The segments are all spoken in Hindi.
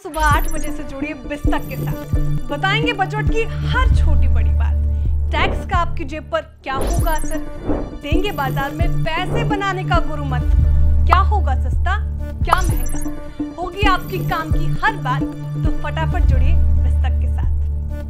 सुबह आठ बजे से जुड़िए बिस्तक के साथ बताएंगे बजट की हर छोटी बड़ी बात टैक्स का आपकी जेब पर क्या होगा असर देंगे बाजार में पैसे बनाने का गुरु मंत्र क्या होगा सस्ता क्या महंगा होगी आपकी काम की हर बात तो फटाफट जुड़िए बिस्तक के साथ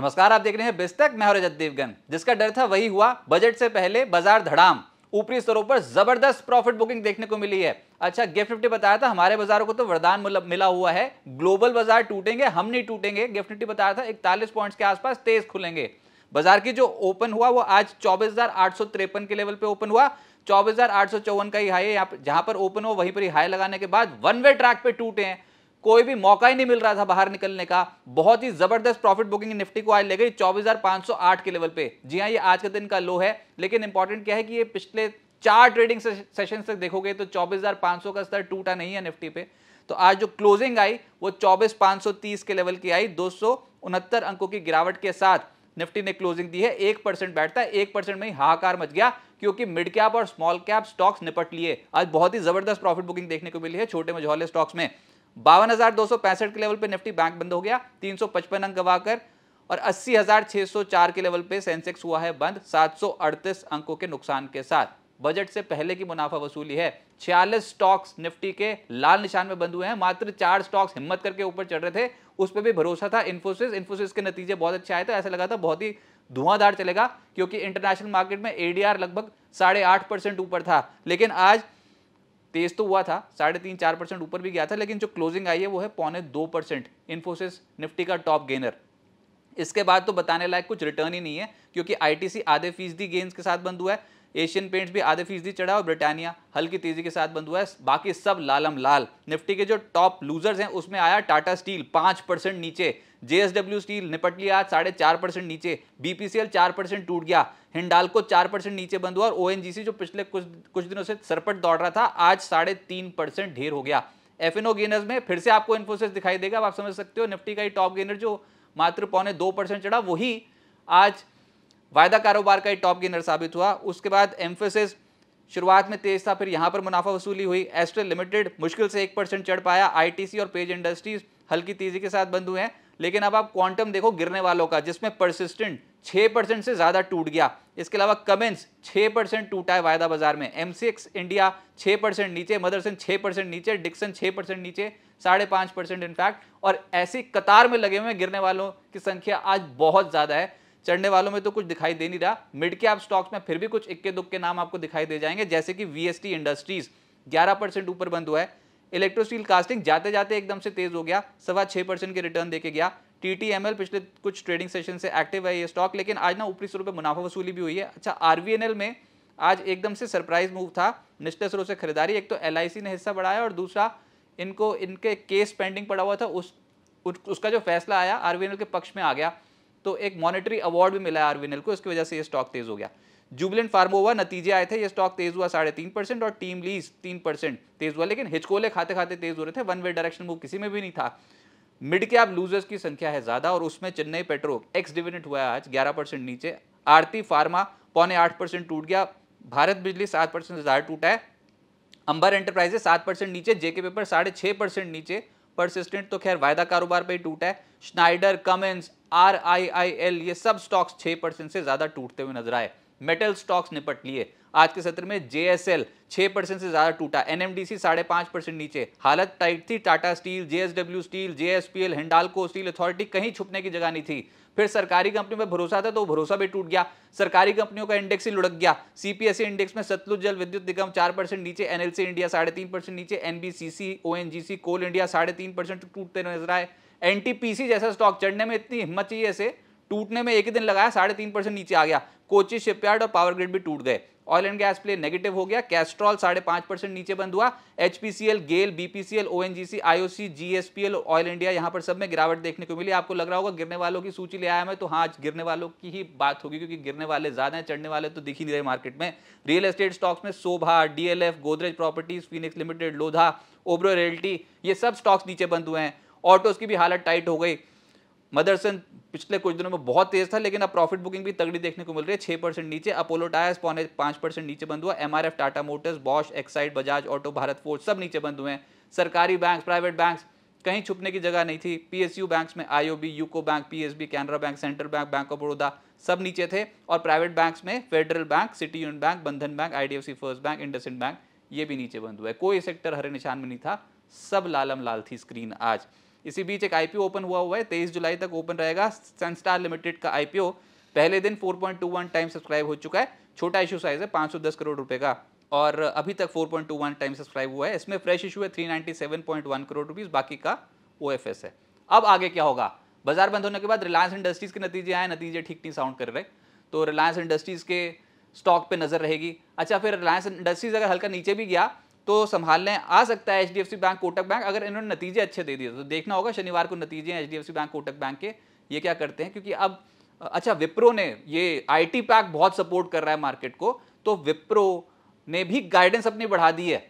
नमस्कार आप देख रहे हैं बिस्तक मैं और जगदीप जिसका डर था वही हुआ बजट से पहले बाजार धड़ाम ऊपरी स्तरों पर जबरदस्त प्रॉफिट बुकिंग देखने को मिली है अच्छा गिफ्ट निफ्टी बताया था हमारे बाजारों को तो वरदान मिला हुआ है ग्लोबल बाजार टूटेंगे हम नहीं टूटेंगे गिफ्ट निफ्टी बताया था इकतालीस पॉइंट्स के आसपास तेज खुलेंगे बाजार की जो ओपन हुआ वो आज चौबीस के लेवल पे ओपन हुआ चौबीस का ही हाई है जहां पर ओपन हो वहीं पर ही हाई लगाने के बाद वन वे ट्रैक पे टूटे हैं कोई भी मौका ही नहीं मिल रहा था बाहर निकलने का बहुत ही जबरदस्त प्रॉफिट बुकिंग निफ्टी को आज ले गई 24,508 के लेवल पे जी हाँ ये आज के दिन का लो है लेकिन इंपॉर्टेंट क्या है कि ये पिछले चार ट्रेडिंग सेशन से देखोगे तो 24,500 का स्तर टूटा नहीं है निफ्टी पे तो आज जो क्लोजिंग आई वो चौबीस के लेवल की आई दो अंकों की गिरावट के साथ निफ्टी ने क्लोजिंग दी है एक परसेंट बैठता है एक परसेंट में ही हाहाकार मच गया क्योंकि मिड कैप और स्मॉल कैप स्टॉक्स निपट लिए आज बहुत ही जबरदस्त प्रॉफिट बुकिंग देखने को मिली है छोटे मझौले स्टॉक्स में बावन हज़ार दो सौ पैंसठ के लेवल पे निफ्टी बैंक बंद हो गया तीन सौ पचपन अंक गवाकर और अस्सी हज़ार छह सौ चार के लेवल पे सेंसेक्स हुआ है बंद सात सौ अड़तीस अंकों के नुकसान के साथ बजट से पहले की मुनाफा वसूली है छियालीस स्टॉक्स निफ्टी के लाल निशान में बंद हुए हैं मात्र चार स्टॉक्स हिम्मत करके ऊपर चढ़ रहे थे उस पर भी भरोसा था इन्फोसिस इन्फोसिस के नतीजे बहुत अच्छे आए थे ऐसा लगा था बहुत ही धुआंधार चलेगा क्योंकि इंटरनेशनल मार्केट में एडीआर लगभग साढ़े आठ परसेंट ऊपर था लेकिन आज तेज तो हुआ था साढ़े तीन चार परसेंट ऊपर भी गया था लेकिन जो क्लोजिंग आई है वो है पौने दो परसेंट इन्फोसिस निफ्टी का टॉप गेनर इसके बाद तो बताने लायक कुछ रिटर्न ही नहीं है क्योंकि आईटीसी आधे फीसदी गेंस के साथ बंद हुआ है एशियन पेंट्स भी आधे फीसदी चढ़ा और ब्रिटानिया हल्की तेजी के साथ बंद हुआ है बाकी सब लालम लाल निफ्टी के जो टॉप लूजर्स हैं उसमें आया टाटा स्टील पाँच परसेंट नीचे जेएसडब्ल्यू स्टील निपट लिया आज साढ़े चार परसेंट नीचे बीपीसीएल चार परसेंट टूट गया हिंडालको चार परसेंट नीचे बंद हुआ और ओ जो पिछले कुछ कुछ दिनों से सरपट दौड़ रहा था आज साढ़े तीन परसेंट ढेर हो गया एफ गेनर्स में फिर से आपको इन्फोसिस दिखाई देगा आप समझ सकते हो निफ्टी का ही टॉप गेनर जो मात्र पौने दो परसेंट चढ़ा वही आज वायदा कारोबार का एक टॉप गेनर साबित हुआ उसके बाद एम्फोसिस शुरुआत में तेज था फिर यहाँ पर मुनाफा वसूली हुई एस्ट्रल लिमिटेड मुश्किल से एक परसेंट चढ़ पाया आईटीसी और पेज इंडस्ट्रीज हल्की तेजी के साथ बंद हुए हैं लेकिन अब आप क्वांटम देखो गिरने वालों का जिसमें परसिस्टेंट छः परसेंट से ज़्यादा टूट गया इसके अलावा कमेंस छः परसेंट टूटा है वायदा बाजार में एम इंडिया छः परसेंट नीचे मदरसन छः परसेंट नीचे डिक्सन छः परसेंट नीचे साढ़े पाँच परसेंट इनफैक्ट और ऐसी कतार में लगे हुए गिरने वालों की संख्या आज बहुत ज़्यादा है चढ़ने वालों में तो कुछ दिखाई दे नहीं रहा मिड कैप स्टॉक्स में फिर भी कुछ इक्के दुक्के नाम आपको दिखाई दे जाएंगे जैसे कि वी इंडस्ट्रीज ग्यारह परसेंट ऊपर बंद हुआ है इलेक्ट्रोस्टील कास्टिंग जाते जाते एकदम से तेज हो गया सवा छः परसेंट के रिटर्न देके गया टी टी एम एल पिछले कुछ ट्रेडिंग सेशन से एक्टिव है ये स्टॉक लेकिन आज ना ऊपरी सौ पर मुनाफा वसूली भी हुई है अच्छा आर वी एन एल में आज एकदम से सरप्राइज मूव था निश्चित स्रोत से खरीदारी एक तो एल आई सी ने हिस्सा बढ़ाया और दूसरा इनको इनके केस पेंडिंग पड़ा हुआ था उस उसका जो फैसला आया आर के पक्ष में आ गया तो एक मॉनिटरी अवार्ड भी मिला है को इसकी वजह से ये स्टॉक तेज हो गया जुबलेंट फार्मोवा नतीजे आए थे ये स्टॉक तेज हुआ साढ़े तीन परसेंट और टीम लीज तीन परसेंट तेज हुआ लेकिन हिचकोले खाते खाते तेज हो रहे थे वन वे डायरेक्शन मूव किसी में भी नहीं था मिड कैप लूजर्स की संख्या है ज्यादा और उसमें चेन्नई पेट्रो एक्स डिविडेंट हुआ आज ग्यारह नीचे आरती फार्मा पौने आठ टूट गया भारत बिजली सात परसेंट ज़्यादा टूटा है अंबर एंटरप्राइजेस सात परसेंट नीचे जेके पेपर साढ़े छह परसेंट नीचे परसिस्टेंट तो खैर वायदा कारोबार पर ही टूटा है Schneider Cummins R I I L ये सब स्टॉक्स छः परसेंट से ज़्यादा टूटते हुए नजर आए मेटल स्टॉक्स निपट लिए आज के सत्र में जे एस एल छः परसेंट से ज़्यादा टूटा एन एम डी सी साढ़े पाँच परसेंट नीचे हालत टाइट थी Tata Steel J S W Steel J S P L Hindalco Steel Authority कहीं छुपने की जगह नहीं थी फिर सरकारी कंपनियों पर भरोसा था तो भरोसा भी टूट गया सरकारी कंपनियों का इंडेक्स ही लुढ़क गया सीपीएससी इंडेक्स e में सतलुज जल विद्युत निगम चार परसेंट नीचे एनएलसी इंडिया साढ़े तीन परसेंट नीचे एनबीसीसी ओएनजीसी कोल इंडिया साढ़े तीन परसेंट टूटते नजर आए एनटीपीसी जैसा स्टॉक चढ़ने में इतनी हिम्मत चाहिए ऐसे टूटने में एक ही दिन लगाया साढ़े तीन परसेंट नीचे आ गया कोची शिपयार्ड और पावर ग्रिड भी टूट गए oil and gas play negative हो गया कैस्ट्रॉल साढ़े पांच परसेंट नीचे बंद हुआ HPCL GAIL BPCL ONGC IOC GSPL Oil India यहां पर सब में गिरावट देखने को मिली आपको लग रहा होगा गिरने वालों की सूची ले आया मैं तो हाँ आज गिरने वालों की ही बात होगी क्योंकि गिरने वाले ज्यादा है चढ़ने वाले तो दिख ही नहीं रहे मार्केट में रियल एस्टेट स्टॉक्स में Sobha DLF Godrej Properties Phoenix Limited Lodha Oberoi Realty ये सब स्टॉक्स नीचे बंद हुए हैं ऑटोज़ तो की भी हालत टाइट हो गई मदरसन पिछले कुछ दिनों में बहुत तेज था लेकिन अब प्रॉफिट बुकिंग भी तगड़ी देखने को मिल रही है छः परसेंट नीचे अपोलो टायर्स पौने पाँच परसेंट नीचे बंद हुआ M Tata Motors Bosch Exide Bajaj Auto Bharat Forge सब नीचे बंद हुए हैं सरकारी बैंक प्राइवेट बैंक कहीं छुपने की जगह नहीं थी पीएसयू बैंक्स में IOB UCO Bank PSB Canara Bank Central Bank Bank of Baroda सब नीचे थे और प्राइवेट बैंक्स में Federal Bank City Union Bank Bandhan Bank IDFC First Bank IndusInd Bank ये भी नीचे बंद हुआ है कोई सेक्टर हरे निशान में नहीं था सब लालम लाल थी स्क्रीन आज इसी बीच एक आईपीओ ओपन हुआ हुआ है तेईस जुलाई तक ओपन रहेगा सनस्टार लिमिटेड का आईपीओ पहले दिन 4.21 टाइम सब्सक्राइब हो चुका है छोटा इशू साइज है 510 करोड़ रुपए का और अभी तक 4.21 टाइम सब्सक्राइब हुआ है इसमें फ्रेश इशू है 397.1 करोड़ रुपीस बाकी का ओ है अब आगे क्या होगा बाजार बंद होने के बाद रिलायंस इंडस्ट्रीज़ के नतीजे आए नतीजे ठीक नहीं साउंड कर रहे तो रिलायंस इंडस्ट्रीज़ के स्टॉक पे नज़र रहेगी अच्छा फिर रिलायंस इंडस्ट्रीज़ अगर हल्का नीचे भी गया तो संभालने आ सकता है एच बैंक कोटक बैंक अगर इन्होंने नतीजे अच्छे दे दिए तो देखना होगा शनिवार को नतीजे H D Bank Kotak Bank के ये क्या करते हैं क्योंकि अब अच्छा विप्रो ने ये आईटी पैक बहुत सपोर्ट कर रहा है मार्केट को तो विप्रो ने भी गाइडेंस अपनी बढ़ा दी है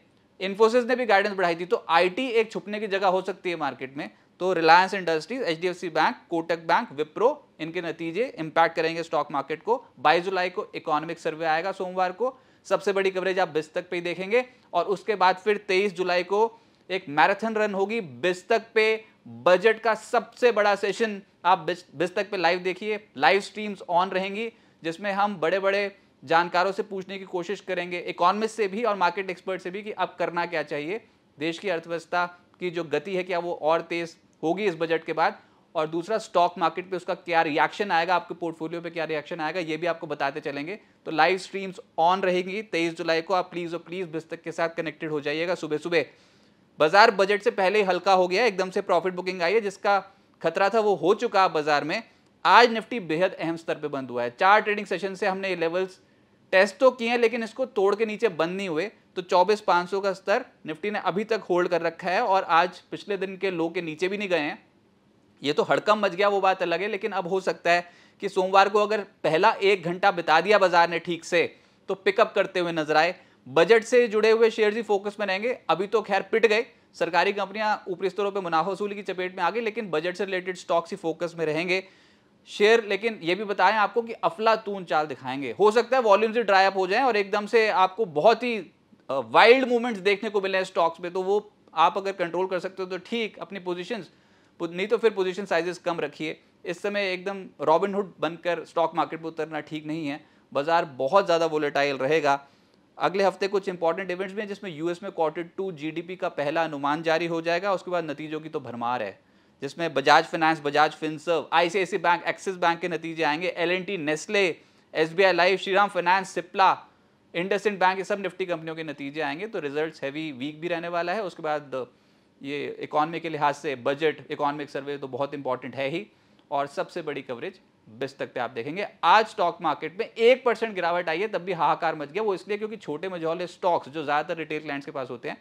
इन्फोसिस ने भी गाइडेंस बढ़ाई थी तो आईटी एक छुपने की जगह हो सकती है मार्केट में तो Reliance Industries H Bank Kotak Bank Wipro इनके नतीजे इंपैक्ट करेंगे स्टॉक मार्केट को बाईस जुलाई को इकोनॉमिक सर्वे आएगा सोमवार को सबसे बड़ी कवरेज आप बिस्तक पे ही देखेंगे और उसके बाद फिर 23 जुलाई को एक मैराथन रन होगी बिस्तक पे बजट का सबसे बड़ा सेशन आप बिस्तक पे लाइव देखिए लाइव स्ट्रीम्स ऑन रहेंगी जिसमें हम बड़े बड़े जानकारों से पूछने की कोशिश करेंगे इकोनॉमिस्ट से भी और मार्केट एक्सपर्ट से भी कि अब करना क्या चाहिए देश की अर्थव्यवस्था की जो गति है क्या वो और तेज़ होगी इस बजट के बाद और दूसरा स्टॉक मार्केट पे उसका क्या रिएक्शन आएगा आपके पोर्टफोलियो पे क्या रिएक्शन आएगा ये भी आपको बताते चलेंगे तो लाइव स्ट्रीम्स ऑन रहेगी तेईस जुलाई को आप प्लीज़ और प्लीज़ बिस्तक के साथ कनेक्टेड हो जाइएगा सुबह सुबह बाजार बजट से पहले ही हल्का हो गया एकदम से प्रॉफिट बुकिंग आई है जिसका खतरा था वो हो चुका बाजार में आज निफ्टी बेहद अहम स्तर पर बंद हुआ है चार ट्रेडिंग सेशन से हमने ये लेवल्स टेस्ट तो किए हैं लेकिन इसको तोड़ के नीचे बंद नहीं हुए तो चौबीस का स्तर निफ्टी ने अभी तक होल्ड कर रखा है और आज पिछले दिन के लो के नीचे भी नहीं गए हैं ये तो हड़कम मच गया वो बात अलग है लेकिन अब हो सकता है कि सोमवार को अगर पहला एक घंटा बिता दिया बाजार ने ठीक से तो पिकअप करते हुए नजर आए बजट से जुड़े हुए शेयर ही फोकस में रहेंगे अभी तो खैर पिट गए सरकारी कंपनियां ऊपरी स्तरों पर मुनाफा वसूली की चपेट में आ गई लेकिन बजट से रिलेटेड स्टॉक्स ही फोकस में रहेंगे शेयर लेकिन ये भी बताएं आपको कि अफलातून चाल दिखाएंगे हो सकता है वॉल्यूम से ड्राई अप हो जाए और एकदम से आपको बहुत ही वाइल्ड मूवमेंट्स देखने को मिले हैं स्टॉक्स में तो वो आप अगर कंट्रोल कर सकते हो तो ठीक अपनी पोजिशन नहीं तो फिर पोजिशन साइजेस कम रखिए इस समय एकदम रॉबिनहुड बनकर स्टॉक मार्केट पर उतरना ठीक नहीं है बाजार बहुत ज़्यादा वोलेटाइल रहेगा अगले हफ्ते कुछ इंपॉर्टेंट इवेंट्स भी हैं जिसमें यूएस में क्वार्टर टू जीडीपी का पहला अनुमान जारी हो जाएगा उसके बाद नतीजों की तो भरमार है जिसमें Bajaj Finance Bajaj Finserv ICICI Bank Axis Bank के नतीजे आएंगे L N T Nestle S B I Life Shriram Finance Cipla Indus Bank ये सब निफ्टी कंपनियों के नतीजे आएंगे तो रिजल्ट हैवी वीक भी रहने वाला है उसके बाद ये इकॉनमी के लिहाज से बजट इकॉनमिक सर्वे तो बहुत इंपॉर्टेंट है ही और सबसे बड़ी कवरेज बिस तक पे आप देखेंगे आज स्टॉक मार्केट में एक परसेंट गिरावट आई है तब भी हाहाकार मच गया वो इसलिए क्योंकि छोटे मझौले स्टॉक्स जो ज़्यादातर रिटेल क्लाइंट्स के पास होते हैं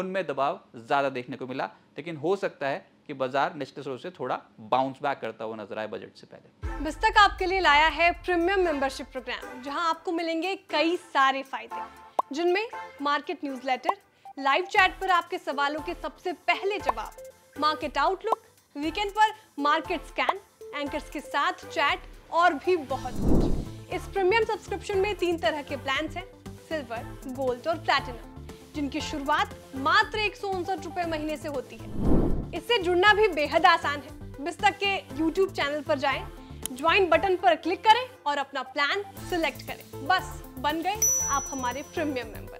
उनमें दबाव ज़्यादा देखने को मिला लेकिन हो सकता है कि बाजार निश्चित रूप से थोड़ा बाउंस बैक करता हुआ नजर आए बजट से पहले बिस्तक आपके लिए लाया है प्रीमियम मेंबरशिप प्रोग्राम जहां आपको मिलेंगे कई सारे फायदे जिनमें मार्केट न्यूज़लेटर लाइव चैट पर आपके सवालों के सबसे पहले जवाब मार्केट आउटलुक वीकेंड पर मार्केट स्कैन एंकर्स के साथ चैट और भी बहुत कुछ इस प्रीमियम सब्सक्रिप्शन में तीन तरह के प्लान हैं सिल्वर गोल्ड और प्लैटिनम जिनकी शुरुआत मात्र एक रुपए महीने से होती है इससे जुड़ना भी बेहद आसान है बिस्तक के यूट्यूब चैनल पर जाएं, ज्वाइन बटन पर क्लिक करें और अपना प्लान सिलेक्ट करें बस बन गए आप हमारे प्रीमियम मेंबर